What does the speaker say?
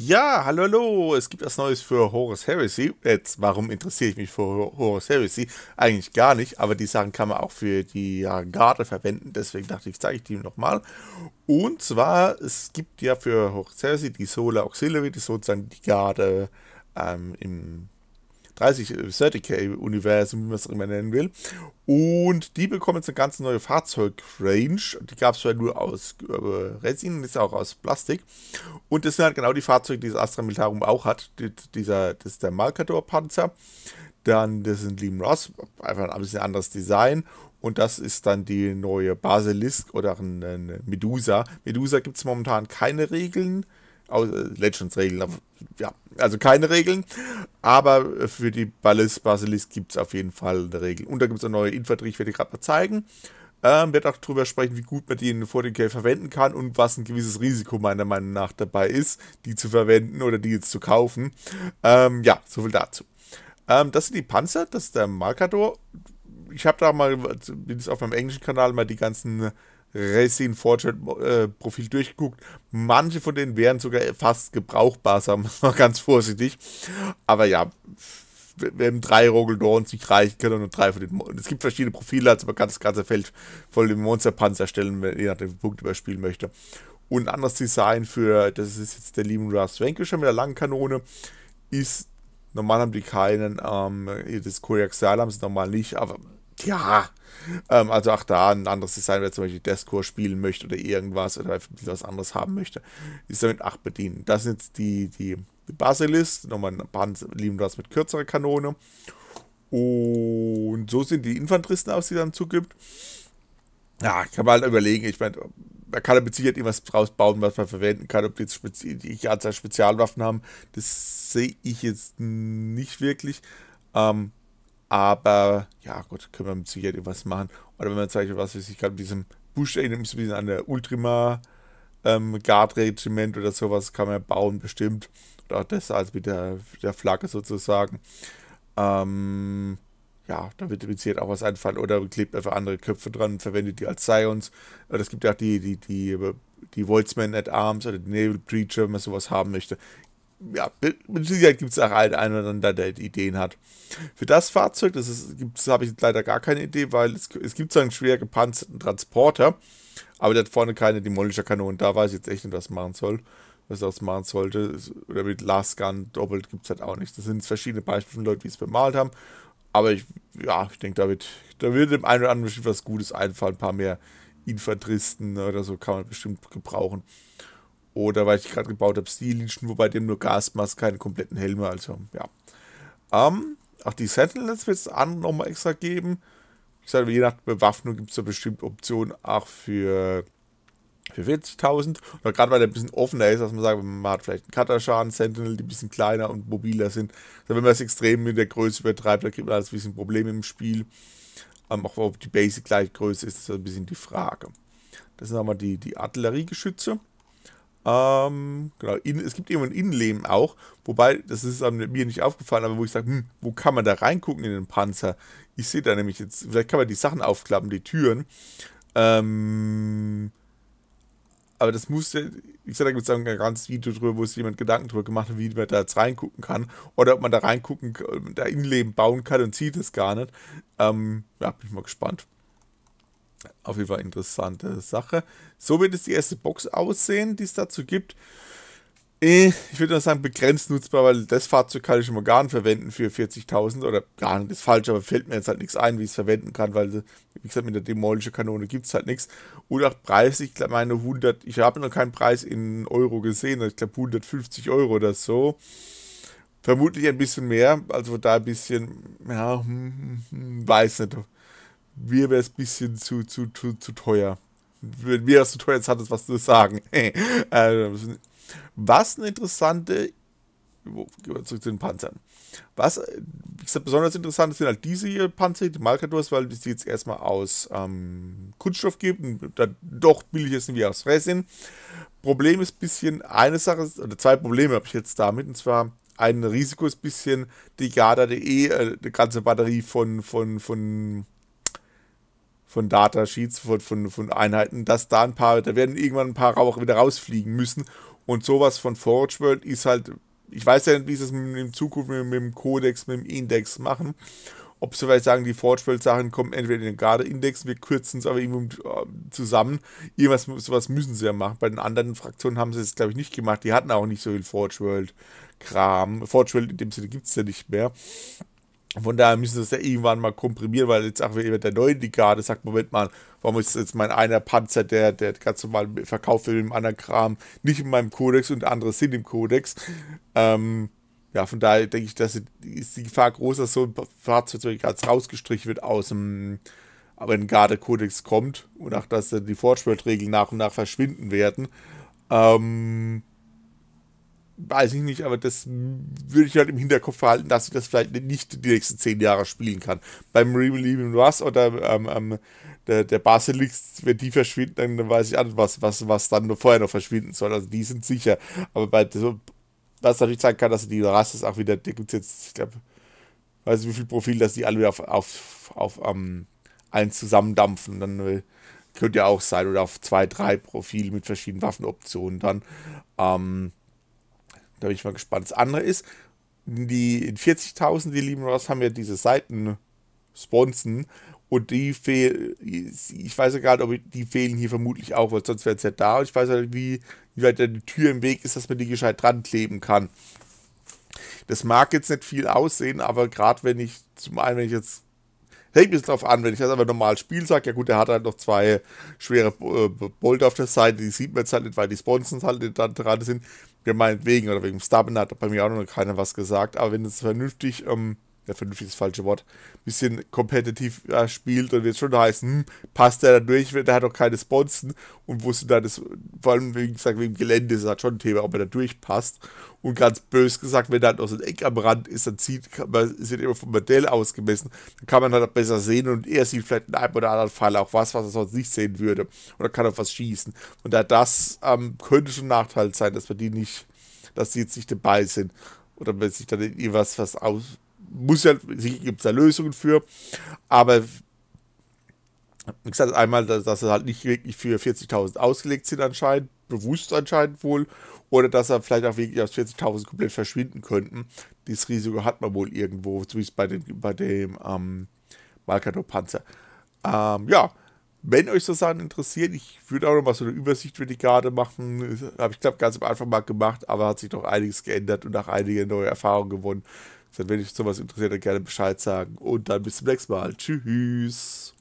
Ja, hallo, hallo. Es gibt was Neues für Horus Heresy. Jetzt, warum interessiere ich mich für Horus Heresy? Eigentlich gar nicht, aber die Sachen kann man auch für die ja, Garde verwenden. Deswegen dachte ich, zeige ich die nochmal. Und zwar, es gibt ja für Horus Heresy die Solar Auxiliary, die sozusagen die Garde ähm, im 30, 30k-Universum, äh, wie man es immer nennen will. Und die bekommen jetzt eine ganz neue Fahrzeugrange. Die gab es ja nur aus äh, Resin, ist auch aus Plastik. Und das sind halt genau die Fahrzeuge, die das Astra Militarum auch hat. dieser, das ist der Malkador-Panzer. Dann, das ist ein Lieben Ross, einfach ein bisschen anderes Design. Und das ist dann die neue Basilisk oder eine Medusa. Medusa gibt es momentan keine Regeln äh, Legends-Regeln. Ja, also keine Regeln, aber für die ballist Basilisk gibt es auf jeden Fall eine Regel. Und da gibt es eine neue Infanterie, ich werde gerade mal zeigen. Ähm, werde auch darüber sprechen, wie gut man die in 40k verwenden kann und was ein gewisses Risiko meiner Meinung nach dabei ist, die zu verwenden oder die jetzt zu kaufen. Ähm, ja, soviel dazu. Ähm, das sind die Panzer, das ist der Markador. Ich habe da mal, zumindest auf meinem englischen Kanal, mal die ganzen Racing Fortschritt-Profil äh, durchgeguckt. Manche von denen wären sogar fast gebrauchbar, sagen wir mal ganz vorsichtig. Aber ja, wenn drei Rogel Dorns nicht reichen können und drei von den. Mon es gibt verschiedene Profile, also man kann das ganze Feld voll dem Monsterpanzer stellen, wenn je nachdem Punkt überspielen möchte. Und ein anderes Design für, das ist jetzt der lieben Ras Wankischer mit der langen Kanone, ist, normal haben die keinen, ähm, des haben sie normal nicht, aber ja. Ähm, also auch da ein anderes Design, wer zum Beispiel Deathcore spielen möchte oder irgendwas oder ein bisschen was anderes haben möchte, ist damit 8 bedienen. Das sind jetzt die, die, die Basilisk, nochmal ein paar lieben was mit kürzerer Kanone. Und so sind die Infanteristen aus, die dann zugibt. Ja, kann man halt überlegen. Ich meine, man kann mit Sicherheit irgendwas draus bauen, was man verwenden kann. Ob die jetzt die Spezialwaffen haben, das sehe ich jetzt nicht wirklich. Ähm, aber ja, gut, können wir mit Sicherheit irgendwas machen. Oder wenn man zeigt, was weiß ich, gerade mit diesem Busch erinnert mich ein bisschen an der Ultima ähm, Guard Regiment oder sowas, kann man bauen, bestimmt. Oder auch das als mit der, der Flagge sozusagen. Ähm, ja, da wird mit Sicherheit auch was einfallen. Oder klebt einfach andere Köpfe dran, und verwendet die als Scions. Es gibt ja auch die, die, die, die Voltsmen at Arms oder die Naval Preacher, wenn man sowas haben möchte ja, mit Sicherheit gibt es auch einen, einen oder anderen, der Ideen hat. Für das Fahrzeug, das, habe ich leider gar keine Idee, weil es, es gibt so einen schwer gepanzerten Transporter, aber der hat vorne keine Demolisher-Kanonen. Da weiß ich jetzt echt nicht, was machen soll. Was das machen sollte. Oder mit Last Gun doppelt gibt es halt auch nichts. Das sind verschiedene Beispiele von Leuten, die es bemalt haben. Aber ich, ja, ich denke, da wird, da wird dem einen oder anderen bestimmt was Gutes einfallen. Ein paar mehr Infanteristen oder so kann man bestimmt gebrauchen. Oder weil ich gerade gebaut habe, Stilinschen, wobei dem nur Gasmaske, keine kompletten Helme, also ja. Ähm, auch die Sentinels wird es nochmal extra geben. Ich sage, je nach Bewaffnung gibt es da bestimmt Optionen auch für, für 40.000. Oder gerade weil der ein bisschen offener ist, dass man sagt, man hat vielleicht einen Cutterschaden, Sentinel, die ein bisschen kleiner und mobiler sind. Also wenn man es extrem mit der Größe übertreibt, da kriegt man ein bisschen Probleme im Spiel. Ähm, auch ob die Basic gleich Größe ist, ist ein bisschen die Frage. Das sind einmal die, die Artilleriegeschütze. Ähm, genau, in, es gibt irgendwo ein Innenleben auch, wobei, das ist mir nicht aufgefallen, aber wo ich sage, hm, wo kann man da reingucken in den Panzer? Ich sehe da nämlich jetzt, vielleicht kann man die Sachen aufklappen, die Türen. Ähm, aber das musste, ich sage, da gibt es ein ganzes Video drüber, wo sich jemand Gedanken drüber gemacht hat, wie man da jetzt reingucken kann. Oder ob man da reingucken, äh, da Innenleben bauen kann und sieht es gar nicht. Ähm, ja, bin ich mal gespannt. Auf jeden Fall interessante Sache. So wird es die erste Box aussehen, die es dazu gibt. Eh, ich würde nur sagen, begrenzt nutzbar, weil das Fahrzeug kann ich schon mal gar nicht verwenden für 40.000 oder gar nicht, ist falsch, aber fällt mir jetzt halt nichts ein, wie ich es verwenden kann, weil, wie gesagt, mit der demolischen Kanone gibt es halt nichts. Und auch Preis, ich glaube, meine 100, ich habe noch keinen Preis in Euro gesehen, ich glaube 150 Euro oder so. Vermutlich ein bisschen mehr, also da ein bisschen, ja, hm, hm, hm, weiß nicht, mir wäre es ein bisschen zu, zu, zu, zu teuer. Wenn mir das zu teuer ist, hat es was zu sagen. Äh, was eine interessante. Gehen wir zurück zu den Panzern. Was, äh, wie gesagt, besonders interessant sind halt diese hier Panzer, die Malkadors, weil es die jetzt erstmal aus ähm, Kunststoff gibt und dann doch billiger sind wie aus Resin. Problem ist ein bisschen, eine Sache, oder zwei Probleme habe ich jetzt damit, und zwar ein Risiko ist ein bisschen, die Garda.de, äh, die ganze Batterie von, von, von von Datasheets, von, von, von Einheiten, dass da ein paar, da werden irgendwann ein paar auch wieder rausfliegen müssen. Und sowas von Forge World ist halt, ich weiß ja nicht, wie sie es in Zukunft mit, mit dem Codex, mit dem Index machen ob sie vielleicht sagen, die Forge-Welt-Sachen kommen entweder in den Garde-Index, wir kürzen es aber irgendwo äh, zusammen. Irgendwas sowas müssen sie ja machen. Bei den anderen Fraktionen haben sie es, glaube ich, nicht gemacht. Die hatten auch nicht so viel Forge-World-Kram. Forge-World in dem Sinne gibt es ja nicht mehr. Von daher müssen wir es ja irgendwann mal komprimieren, weil jetzt auch mit der neuen Dekade sagt, Moment mal, warum ist jetzt mein einer Panzer, der, der ganz normal verkauft wird mit dem anderen Kram, nicht in meinem Kodex und andere sind im Kodex. Ähm, ja, von daher denke ich, dass ist die Gefahr groß, dass so ein Fahrzeug gerade rausgestrichen wird aus dem garde kodex kommt und auch, dass die Fortschrittregeln nach und nach verschwinden werden. Ähm, weiß ich nicht, aber das würde ich halt im Hinterkopf behalten, dass ich das vielleicht nicht die nächsten zehn Jahre spielen kann. Beim Relieving was oder ähm, ähm, der, der Basilix, wenn die verschwinden, dann weiß ich an, was, was, was dann vorher noch verschwinden soll. Also die sind sicher. Aber bei so, was natürlich sein kann, dass die Rasses auch wieder, da gibt es jetzt, ich glaube, weiß nicht, wie viel Profil, dass die alle wieder auf, auf, auf um, ähm, eins zusammendampfen. Dann äh, könnte ja auch sein, oder auf zwei, drei Profile mit verschiedenen Waffenoptionen dann. Ähm, da bin ich mal gespannt. Das andere ist, die in 40.000, die lieben Ross, haben ja diese Seiten sponsen und die fehlen, ich weiß ja gerade, ob die fehlen hier vermutlich auch, weil sonst wäre es ja da und ich weiß ja nicht, wie, wie weit da die Tür im Weg ist, dass man die gescheit dran kleben kann. Das mag jetzt nicht viel aussehen, aber gerade wenn ich, zum einen, wenn ich jetzt hängt es drauf an, wenn ich das aber normal spiele, sage, ja gut, der hat halt noch zwei schwere äh, Bolter auf der Seite, die sieht man jetzt halt nicht, weil die Sponsons halt nicht dran sind, ja, meinetwegen oder wegen Stubman hat bei mir auch noch keiner was gesagt, aber wenn es vernünftig ähm, ja, vernünftig ist das falsche Wort, ein bisschen kompetitiv ja, spielt und wird schon heißen, hm, passt der da durch, der hat doch keine Sponsen und wusste da das, vor allem wie gesagt, wegen Gelände ist halt schon ein Thema, ob er da durchpasst. Und ganz bös gesagt, wenn da noch so ein Eck am Rand ist, dann zieht, man, sind immer vom Modell ausgemessen, dann kann man halt auch besser sehen und er sieht vielleicht in einem oder anderen Fall auch was, was er sonst nicht sehen würde. Oder kann auf was schießen. Und da das ähm, könnte schon ein Nachteil sein, dass man die nicht, dass die jetzt nicht dabei sind. Oder wenn sich dann irgendwas was aus, muss ja, gibt es da Lösungen für, aber wie gesagt, einmal, dass, dass er halt nicht wirklich für 40.000 ausgelegt sind anscheinend, bewusst anscheinend wohl, oder dass er vielleicht auch wirklich aus 40.000 komplett verschwinden könnten. Dieses Risiko hat man wohl irgendwo, zumindest bei dem, bei dem ähm, Malkador-Panzer. Ähm, ja, wenn euch so Sachen interessieren, ich würde auch noch mal so eine Übersicht für die Karte machen. Habe ich, glaube ganz am Anfang mal gemacht, aber hat sich doch einiges geändert und auch einige neue Erfahrungen gewonnen. Wenn dich sowas interessiert, dann gerne Bescheid sagen. Und dann bis zum nächsten Mal. Tschüss.